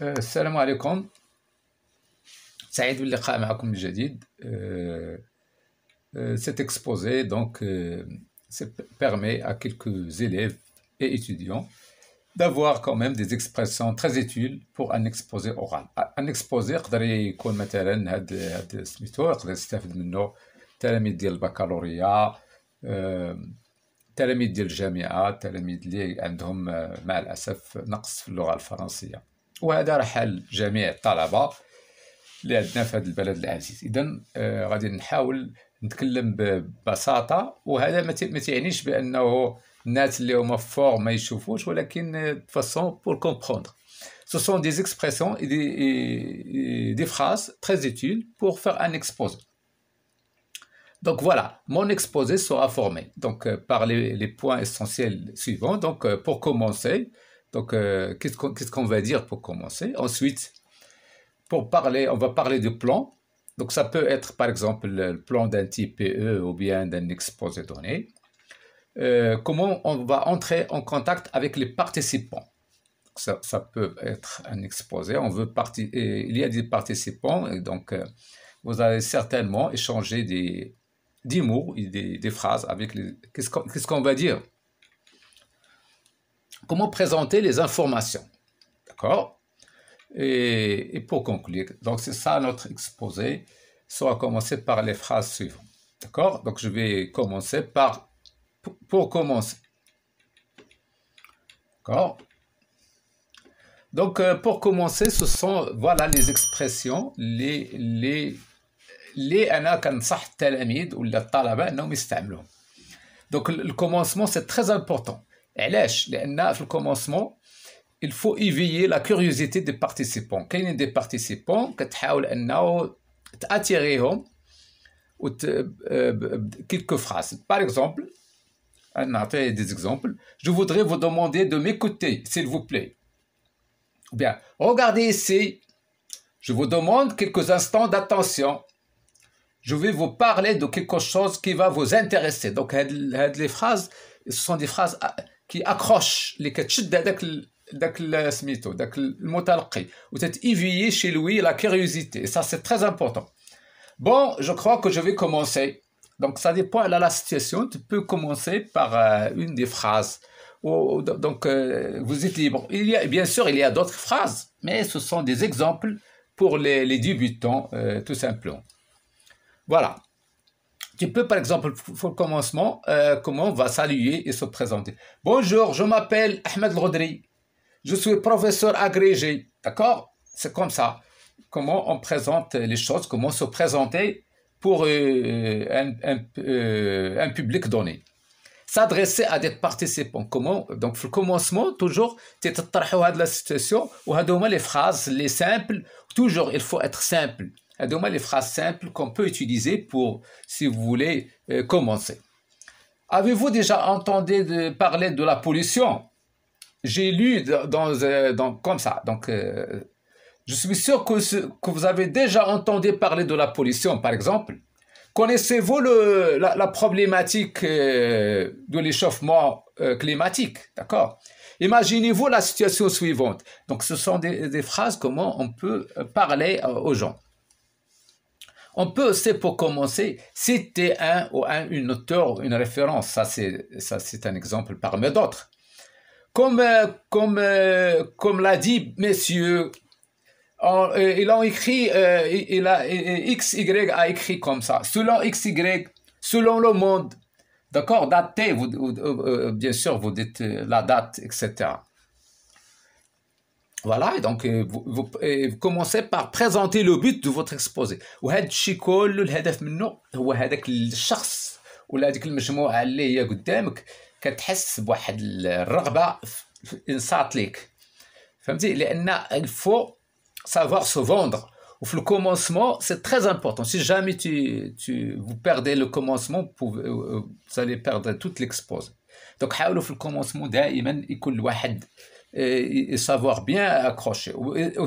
السلام عليكم سعيد باللقاء معكم الجديد جديد cet exposé donc permet à quelques élèves et étudiants d'avoir quand même des expressions très utiles pour un exposé oral un exposé يقدر يكون مثلا هاد هاد سميتو يقدر يستافد منه تلاميذ ديال البكالوريا تلاميذ ديال الجامعه التلاميذ اللي عندهم مع الاسف نقص في اللغه الفرنسيه وهذا راه حل جميع الطلبه اللي عندنا في هذا البلد العزيز اذا آه غادي نحاول نتكلم ببساطه وهذا ما تعنيش بانه الناس اللي هما فور ما يشوفوش ولكن فاسون بور كومبروندر Ce sont des expressions et des, et, et des phrases très utiles pour faire un exposé. Donc voilà, mon exposé sera formé donc, euh, par les, les points essentiels suivants. Donc euh, pour commencer, donc, euh, qu'est-ce qu'on va dire pour commencer Ensuite, pour parler, on va parler de plan. Donc, ça peut être, par exemple, le plan d'un type PE ou bien d'un exposé donné. Euh, comment on va entrer en contact avec les participants ça, peut être un exposé. On veut euh, il y a des participants, et donc vous allez certainement échanger des, des mots des, phrases avec les. Qu'est-ce qu'on va dire comment présenter les informations. D'accord et, pour conclure, donc c'est ça notre exposé. Soit commencer par les phrases suivantes. D'accord Donc je vais commencer par pour, commencer. D'accord Donc euh, pour commencer, ce sont voilà les expressions, les les les Donc le commencement c'est très important. علاش eh, لان il faut éveiller la curiosité des participants كاينين participants que كتحاول انه تاتيريهم quelques phrases par exemple un des exemples je voudrais vous demander de m'écouter s'il vous plaît ou bien regardez ici je vous demande quelques instants d'attention je vais vous parler de quelque chose qui va vous intéresser donc les phrases ce sont des phrases ah, qui كي les اللي كتشد de داك vous Vous êtes éveillé chez lui la curiosité ça c'est très important bon je crois que je vais commencer donc ça dépend là la situation tu peux commencer par euh, une des phrases donc euh, vous êtes libre bien sûr il y a d'autres phrases mais ce sont des exemples pour les, débutants euh, tout simplement voilà tu peux, par exemple, pour le commencement, euh, comment on va saluer et se présenter. Bonjour, je m'appelle Ahmed Rodri. Je suis professeur agrégé. D'accord C'est comme ça. Comment on présente les choses, comment se présenter pour euh, euh, un, public donné. S'adresser à des participants. Comment Donc, le commencement, toujours, tu de la situation, ou les phrases, les simples. Toujours, il faut être simple donc les phrases simples qu'on peut utiliser pour, si vous voulez, euh, commencer. Avez-vous déjà entendu parler de la pollution J'ai lu euh, dans, comme ça. Donc, euh, je suis sûr que, que, vous avez déjà entendu parler de la pollution, par exemple. Connaissez-vous la, la, problématique de l'échauffement climatique D'accord Imaginez-vous la situation suivante. Donc, ce sont des, des phrases comment on peut parler aux gens. On peut aussi, pour commencer, citer un ou un, une auteur, une référence. Ça, c'est un exemple parmi d'autres. Comme, euh, euh, l'a dit messieurs, euh, ils écrit, il a, XY a écrit comme ça. Selon XY, selon le monde, d'accord, datez, bien sûr, vous dites la date, etc. Voilà, et donc euh, euh, vous, commencez par présenter le but de votre exposé. Ou qui est le hedef menno, ou hadek l'chars, ou hadek l'mchemo allé ya goudemk, kat hess bouhad l'rgba in satlik. Parce il faut savoir se vendre. Et le commencement, c'est très important. Si jamais tu, tu, vous perdez le commencement, vous, euh, allez perdre toute l'exposé. Donc, haoulou le commencement, d'aïman, il le a et, savoir bien accrocher.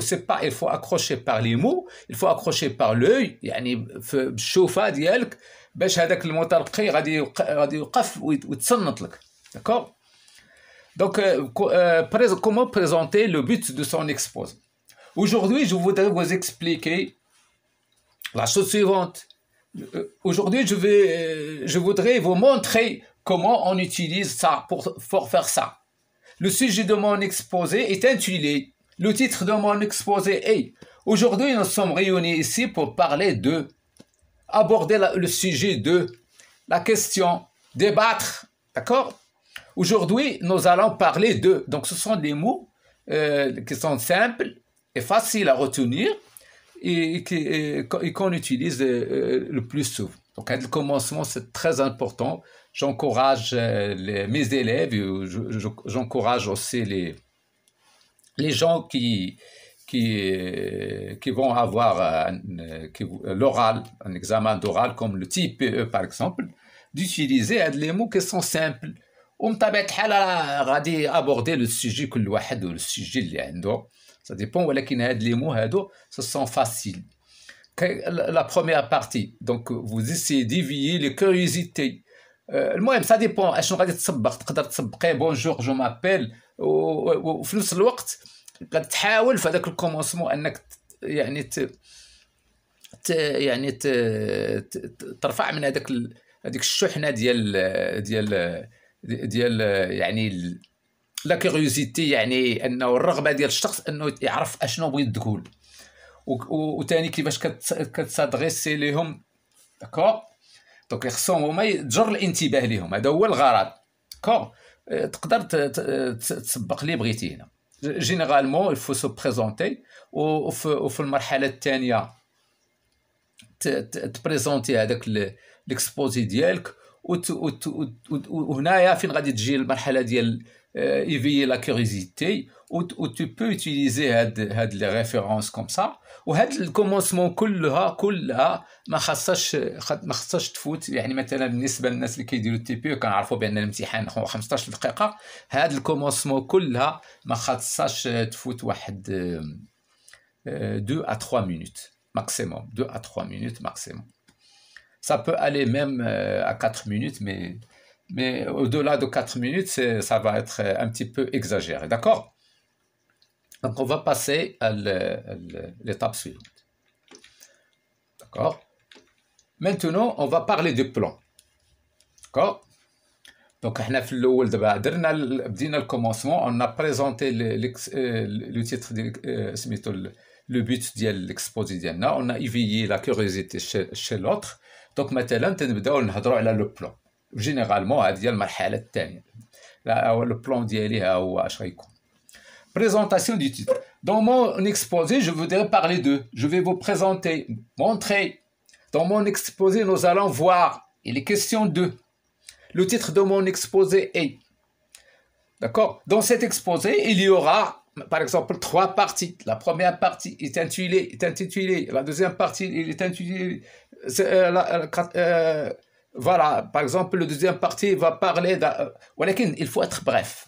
C'est pas, il faut accrocher par les mots, il faut accrocher par l'œil, يعني في ديالك باش هذاك المتلقي غادي غادي ويتصنت لك. D'accord Donc, euh, euh, comment présenter le but de son exposé Aujourd'hui, je voudrais vous expliquer la chose suivante. Euh, aujourd'hui, je, vais, je voudrais vous montrer comment on utilise ça pour faire ça. Le sujet de mon exposé est intitulé Le titre de mon exposé est Aujourd'hui, nous sommes réunis ici pour parler de aborder le sujet de la question, débattre. D'accord Aujourd'hui, nous allons parler de. Donc, ce sont des mots euh, qui sont simples et faciles à retenir et, qu'on utilise euh, le plus souvent. Donc, un commencement, c'est très important j'encourage euh, mes élèves, euh, j'encourage aussi les, les gens qui, qui, euh, qui vont avoir l'oral, un examen d'oral comme le TPE, e, par exemple, d'utiliser hein, les mots qui sont simples. On ne غادي pas aborder le كل واحد sujet اللي عنده ça où Ça les mots mots mots sont sont la première partie donc vous essayez d'éveiller les curiosités المهم سا ديبون اشنو غادي تسبق تقدر تسبقي بونجور جو مابيل وفي نفس الوقت تحاول في هذاك الكومونسمون انك يعني ت... ت... يعني ت... ت... ترفع من هذاك ال... هذيك الشحنه ديال ديال ديال يعني لا كيوريوزيتي يعني انه الرغبه ديال الشخص انه يعرف اشنو بغيت تقول وثاني كيفاش كتسادغيسي ليهم داكور دونك خصهم هما تجر الانتباه ليهم هذا هو الغرض كور آه، تقدر تسبق لي بغيتي هنا جينيرالمون الفو سو بريزونتي وفي المرحله الثانيه تبريزونتي هذاك ليكسبوزي ديالك وهنايا فين غادي تجي المرحله ديال euh, éveiller la curiosité, ou, tu peux utiliser had, had les références comme ça, ou had le commencement كلها كلها ما خصهاش ما خصهاش تفوت يعني مثلا بالنسبه للناس اللي كيديروا التي بي كنعرفوا بان الامتحان 15 دقيقه هاد الكومونسمون كلها ما خصهاش تفوت واحد 2 à 3 minutes maximum 2 à 3 minutes maximum ça peut aller même euh, à 4 minutes mais mais au-delà de 4 minutes, ça va être un petit peu exagéré, d'accord Donc on va passer à l'étape suivante. D'accord Maintenant, on va parler du plan. D'accord donc, le commencement, on a présenté le euh, titre, euh, le but de l'exposition. On a éveillé la curiosité chez l'autre. Donc, maintenant, on va le plan généralement euh, le plan le euh, plan Présentation du titre. Dans mon exposé, je voudrais parler d'eux. Je vais vous présenter, montrer. Dans mon exposé, nous allons voir. Il est question d'eux. Le titre de mon exposé est. D'accord Dans cet exposé, il y aura, par exemple, trois parties. La première partie est intitulée. La deuxième partie est intitulée. Euh, voilà, par exemple, le deuxième parti va parler d'un... Euh, il faut être bref.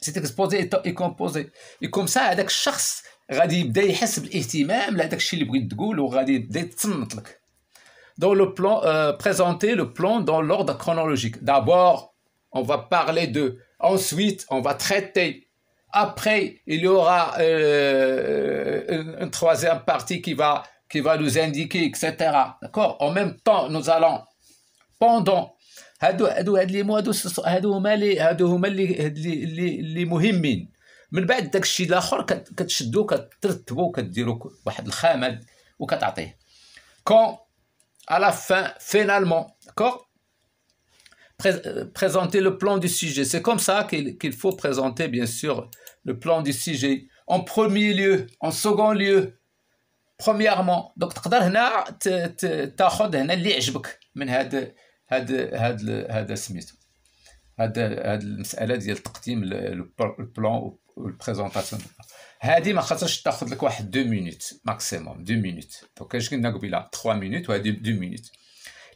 C'est exposé et composé. Et comme ça, avec y غادي يبدا يحس même avec الشيء اللي بغيت Dans le plan, euh, présenter le plan dans l'ordre chronologique. D'abord, on va parler de. Ensuite, on va traiter. Après, il y aura euh, une, troisième partie qui va qui va nous indiquer, etc. D'accord En même temps, nous allons pendant هادو هادو هاد لي مو هادو هادو هما لي هادو هما اللي اللي اللي مهمين من بعد داكشي الاخر كتشدو كترتبو كديرو واحد الخامه وكتعطيه كون à la fin finalement d'accord présenter le plan du sujet. C'est comme ça qu'il qu faut présenter, bien sûr, le plan du sujet. En premier lieu, en second lieu, premièrement. Donc, tu peux هاد هاد هذا سميتو هاد هاد المساله ديال تقديم البلان والبريزونطاسيون هادي ما خاصهاش تاخذ لك واحد 2 مينوت ماكسيموم 2 مينوت دونك اش قلنا قبيله 3 مينوت وهادي 2 مينوت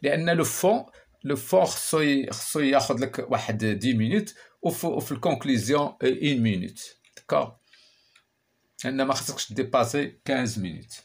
لان لو فون لو فون خصو خصو ياخذ لك واحد 10 مينوت وفي الكونكليزيون 1 مينوت دكا لان ما خصكش ديباسي 15 مينوت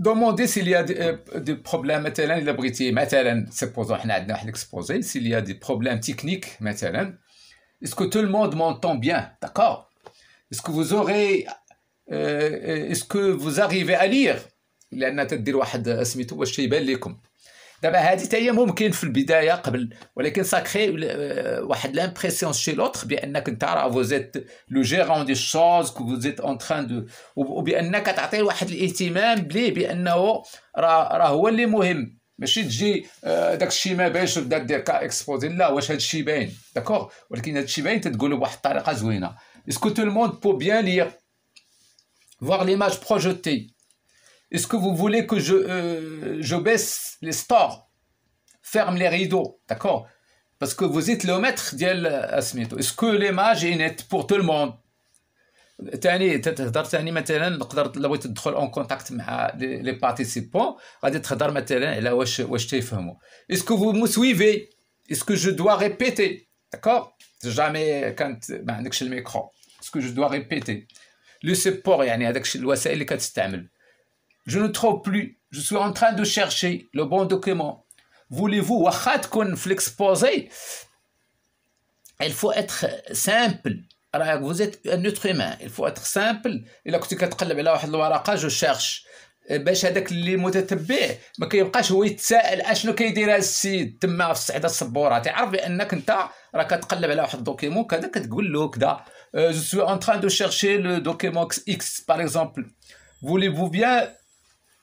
Demandez s'il y a des, euh, problèmes, مثلا, s'il y a des problèmes techniques, est-ce que tout le monde m'entend bien D'accord Est-ce que vous aurez. Euh, euh, est-ce que vous arrivez à lire دابا هذه حتى هي ممكن في البدايه قبل ولكن ساكري euh، واحد لامبرسيون شي لوتر بانك انت راه فوزيت لو جيرون دي شوز كو فوزيت اون تران دو وبانك تعطيه واحد الاهتمام بليه بانه راه هو اللي مهم ماشي تجي آه، داك الشيء ما باينش تبدا دير كا اكسبوزي لا واش هذا الشيء باين داكوغ ولكن هذا الشيء باين تتقولو بواحد الطريقه زوينه اسكو تو الموند بو بيان لير فوار ليماج بروجوتي Est-ce que vous voulez que euh, je baisse les stores, ferme les rideaux, d'accord? Parce que vous êtes le maître, dit-elle à Est-ce que l'image est nette pour tout le monde? Tani, tani, maintenant, la voiture en contact avec les participants, a dit Tani. Et là, où je téléphone, est-ce que vous me suivez? Est-ce que je dois répéter, d'accord? Jamais quand, ben, pas le micro, est-ce que je dois répéter? Le support, y a ni avec le WhatsApp, je ne trouve plus. Je suis en train de chercher le bon document. Voulez-vous wakad kon flexposer? Il faut être simple. Alors vous êtes un document. Il faut être simple. Et là quand tu changes là je cherche. Bechadak li muttabeh. Mais quand je vais te sall ashno kaidirasi. T'ma s'egda sabora. T'es aware en n'kenta. Ra k'tqalbe laoupad document. K'dak t'goule loka. Je suis en train de chercher le document X, par exemple. Voulez-vous bien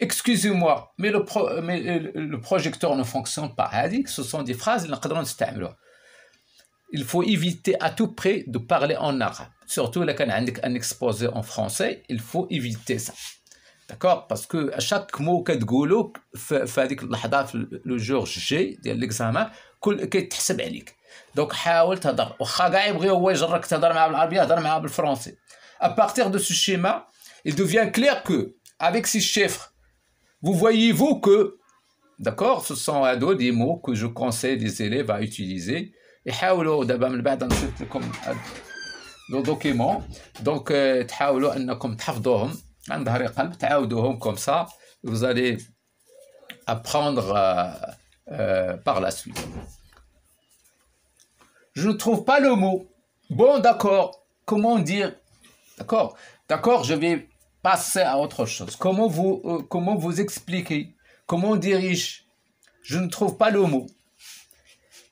excusez-moi, mais, pro, mais le, projecteur ne fonctionne pas. Ce sont des phrases Il faut éviter à tout prix de parler en arabe. Surtout quand on a un exposé en français, il faut éviter ça. D'accord Parce que à chaque mot que tu dis, le jour J de l'examen, كيتحسب عليك دونك حاول تهضر واخا كاع يبغي هو يجرك تهضر معاه بالعربيه هضر معاه بالفرنسي ا partir de ce schéma il devient clair que avec ces chiffres vous voyez-vous que, d'accord, ce sont à dos des mots que je conseille des élèves à utiliser. Et euh, le document. Donc, euh, comme ça, vous allez apprendre euh, par la suite. Je ne trouve pas le mot. Bon, d'accord. Comment dire D'accord D'accord, je vais à autre chose Comment vous, euh, comment vous expliquer Comment dirige Je ne trouve pas le mot.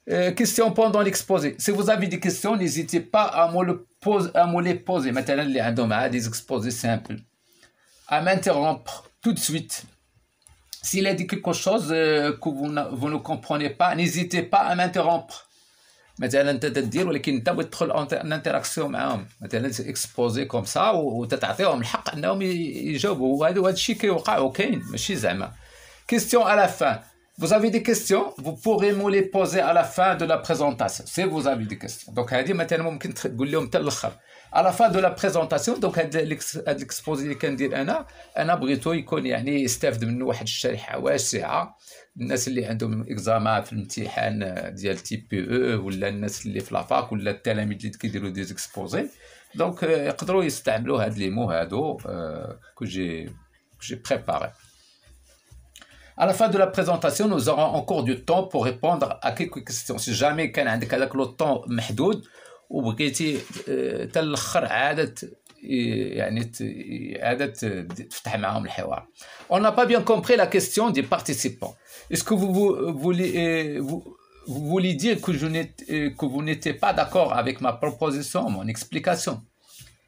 Euh, question pendant l'exposé. Si vous avez des questions, n'hésitez pas à me, le pose, à me les poser. Maintenant, les a hein, des exposés simples. À m'interrompre tout de suite. S'il a dit quelque chose euh, que vous ne comprenez pas, n'hésitez pas à m'interrompre. مثلا انت تدير ولكن انت بغيت تدخل ان انتراكسيون معاهم مثلا اكسبوزي كوم سا وتتعطيهم الحق انهم يجاوبوا وهذا هذا الشيء كيوقع وكاين ماشي زعما كيستيون على فان Vous avez des questions, vous pourrez me les poser à la fin de la présentation, si vous avez des questions. Donc, هذه مثلا ممكن تقول لهم حتى الاخر à la fin de la présentation donc هاد هاد الاكسبوزي اللي كندير انا انا بغيتو يكون يعني يستافد منه واحد الشريحه واسعه الناس اللي عندهم اكزاما في الامتحان ديال تي بي او ولا الناس اللي في لافاك ولا التلاميذ اللي كيديروا دي زيكسبوزي دونك آه، يقدروا يستعملوا هاد لي مو هادو كو جي جي préparé. À la fin de la présentation, nous aurons encore du temps pour répondre à quelques questions. Si jamais كان عندك هذاك لو طون محدود وبغيتي تالاخر عاد On n'a pas bien compris la question des participants. Est-ce que vous, voulez, euh, vous, voulez dire que, je euh, que vous n'étiez pas d'accord avec ma proposition, mon explication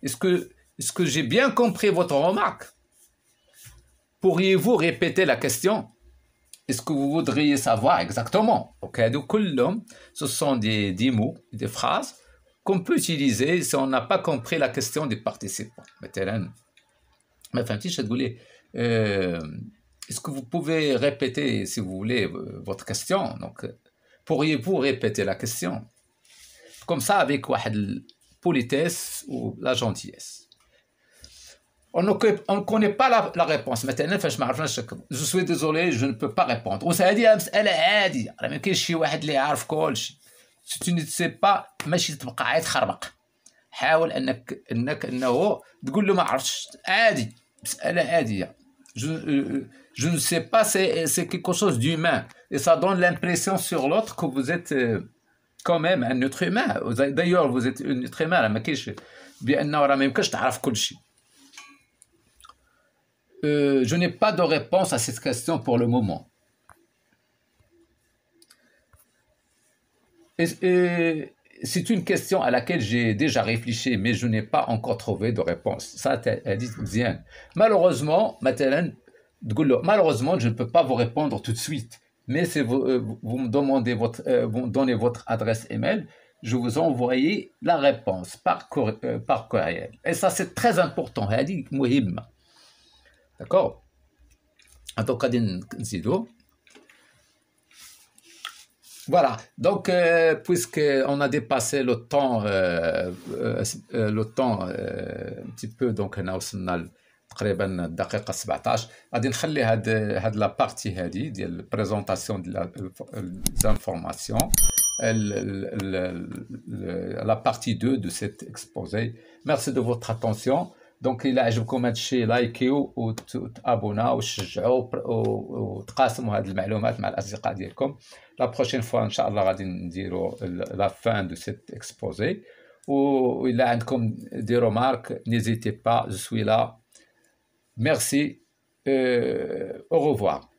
Est-ce que, est que j'ai bien compris votre remarque Pourriez-vous répéter la question Est-ce que vous voudriez savoir exactement Ok, donc ce sont des, des mots, des phrases qu'on peut utiliser si on n'a pas compris la question des participants. Est-ce que vous pouvez répéter, si vous voulez, votre question Donc, pourriez-vous répéter la question Comme ça, avec la politesse ou la gentillesse. On ne connaît pas la, réponse. Maintenant, je suis désolé, je ne peux pas répondre. elle si tu ne sais pas, je, ne sais pas c'est quelque chose d'humain et ça donne l'impression sur l'autre que vous êtes euh, quand même un autre humain d'ailleurs vous êtes un autre humain euh, je n'ai pas de réponse à cette question pour le moment. Euh, c'est une question à laquelle j'ai déjà réfléchi, mais je n'ai pas encore trouvé de réponse. Ça, dit bien. Malheureusement, malheureusement, je ne peux pas vous répondre tout de suite. Mais si euh, vous, vous me demandez votre, euh, donnez votre adresse email, je vous envoie la réponse par, courriel. Par courriel. Et ça, c'est très important. D'accord Donc, voilà. Donc euh, puisqu'on on a dépassé le temps euh, euh, le temps un petit peu donc on a وصلنا la laisser la partie de la présentation des informations, la partie 2 de cet exposé. Merci de votre attention. دونك الا عجبكم هذا الشيء لايكيو وتابونا وشجعوا وتقاسموا هذه المعلومات مع الاصدقاء ديالكم لا بروشين فوا ان شاء الله غادي نديروا لا فان دو سيت اكسبوزي و الا عندكم دي رومارك نيزيتي با جو سوي لا ميرسي او ريفوار